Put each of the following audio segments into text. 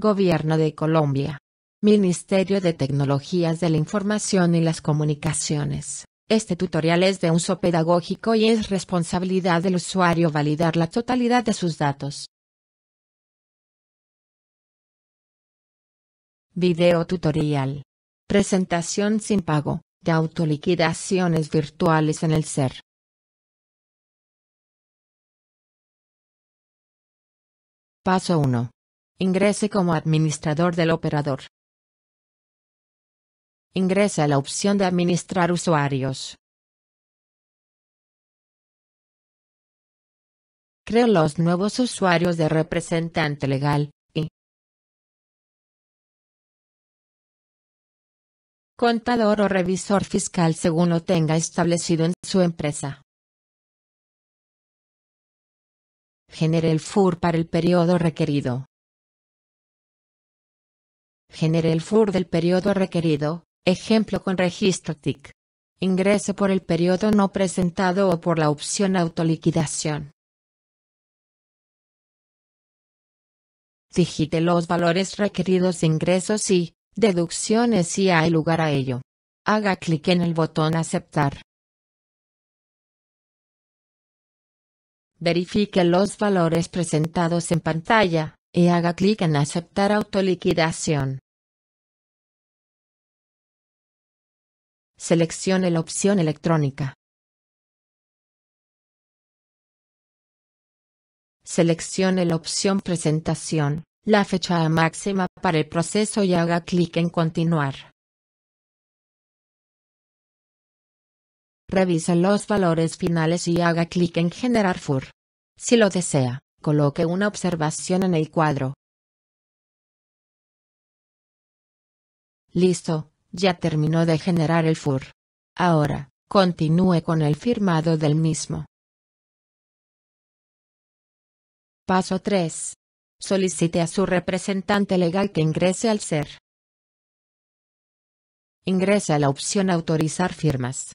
Gobierno de Colombia. Ministerio de Tecnologías de la Información y las Comunicaciones. Este tutorial es de uso pedagógico y es responsabilidad del usuario validar la totalidad de sus datos. Video tutorial. Presentación sin pago, de autoliquidaciones virtuales en el SER. Paso 1. Ingrese como administrador del operador. Ingrese a la opción de administrar usuarios. Cree los nuevos usuarios de representante legal y contador o revisor fiscal según lo tenga establecido en su empresa. Genere el FUR para el periodo requerido. Genere el FUR del periodo requerido, ejemplo con registro TIC. Ingrese por el periodo no presentado o por la opción autoliquidación. Digite los valores requeridos de ingresos y deducciones si hay lugar a ello. Haga clic en el botón Aceptar. Verifique los valores presentados en pantalla y haga clic en Aceptar autoliquidación. Seleccione la opción electrónica. Seleccione la opción Presentación, la fecha máxima para el proceso y haga clic en Continuar. Revise los valores finales y haga clic en Generar FUR. Si lo desea, Coloque una observación en el cuadro. Listo, ya terminó de generar el FUR. Ahora, continúe con el firmado del mismo. Paso 3. Solicite a su representante legal que ingrese al SER. Ingrese a la opción Autorizar firmas.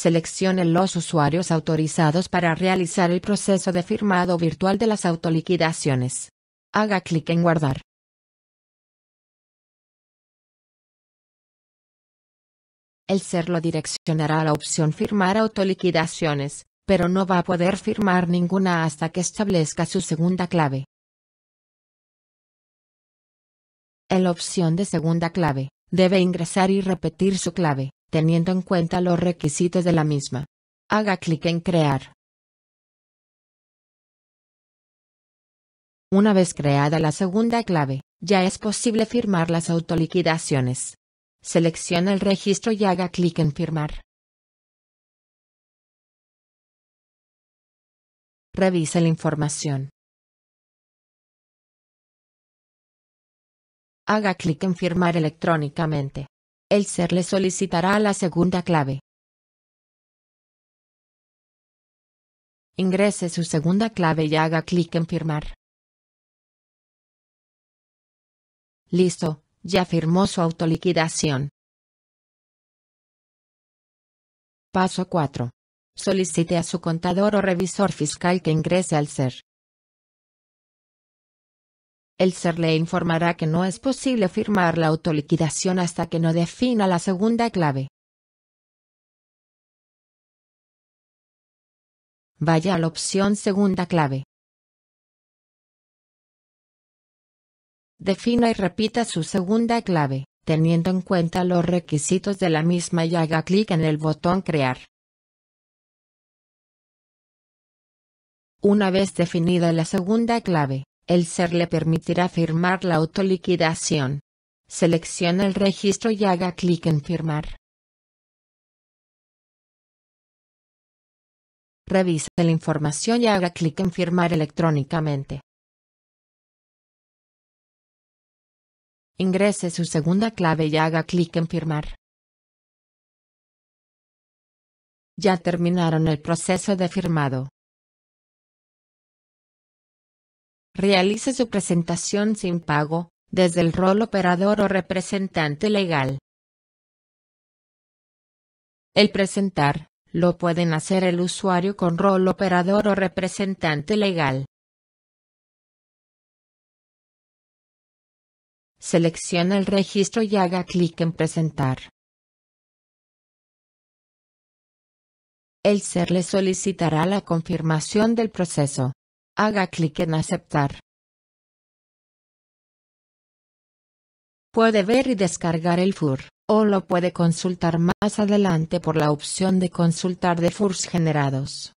Seleccione los usuarios autorizados para realizar el proceso de firmado virtual de las autoliquidaciones. Haga clic en Guardar. El ser lo direccionará a la opción Firmar autoliquidaciones, pero no va a poder firmar ninguna hasta que establezca su segunda clave. En la opción de segunda clave, debe ingresar y repetir su clave teniendo en cuenta los requisitos de la misma. Haga clic en Crear. Una vez creada la segunda clave, ya es posible firmar las autoliquidaciones. Seleccione el registro y haga clic en Firmar. Revise la información. Haga clic en Firmar electrónicamente el ser le solicitará la segunda clave. Ingrese su segunda clave y haga clic en firmar. Listo, ya firmó su autoliquidación. Paso 4. Solicite a su contador o revisor fiscal que ingrese al SER el SER le informará que no es posible firmar la autoliquidación hasta que no defina la segunda clave. Vaya a la opción segunda clave. Defina y repita su segunda clave, teniendo en cuenta los requisitos de la misma y haga clic en el botón Crear. Una vez definida la segunda clave, el SER le permitirá firmar la autoliquidación. Seleccione el registro y haga clic en Firmar. Revise la información y haga clic en Firmar electrónicamente. Ingrese su segunda clave y haga clic en Firmar. Ya terminaron el proceso de firmado. realice su presentación sin pago, desde el rol operador o representante legal. El presentar, lo pueden hacer el usuario con rol operador o representante legal. Selecciona el registro y haga clic en Presentar. El SER le solicitará la confirmación del proceso. Haga clic en aceptar. Puede ver y descargar el FUR, o lo puede consultar más adelante por la opción de consultar de FURs generados.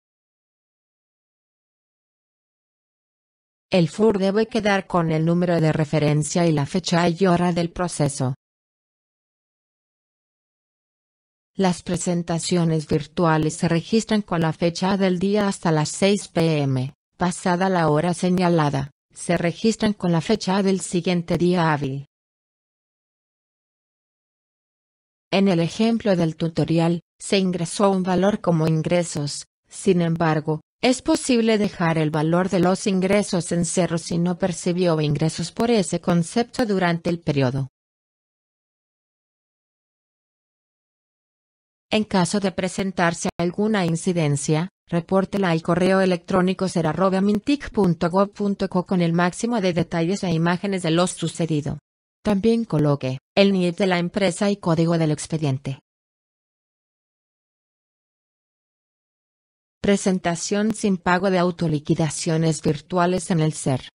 El FUR debe quedar con el número de referencia y la fecha y hora del proceso. Las presentaciones virtuales se registran con la fecha del día hasta las 6 pm pasada la hora señalada, se registran con la fecha del siguiente día hábil. En el ejemplo del tutorial, se ingresó un valor como ingresos, sin embargo, es posible dejar el valor de los ingresos en cero si no percibió ingresos por ese concepto durante el periodo. En caso de presentarse alguna incidencia, Repórtela al correo electrónico mintic.gov.co con el máximo de detalles e imágenes de lo sucedido. También coloque el NIF de la empresa y código del expediente. Presentación sin pago de autoliquidaciones virtuales en el SER.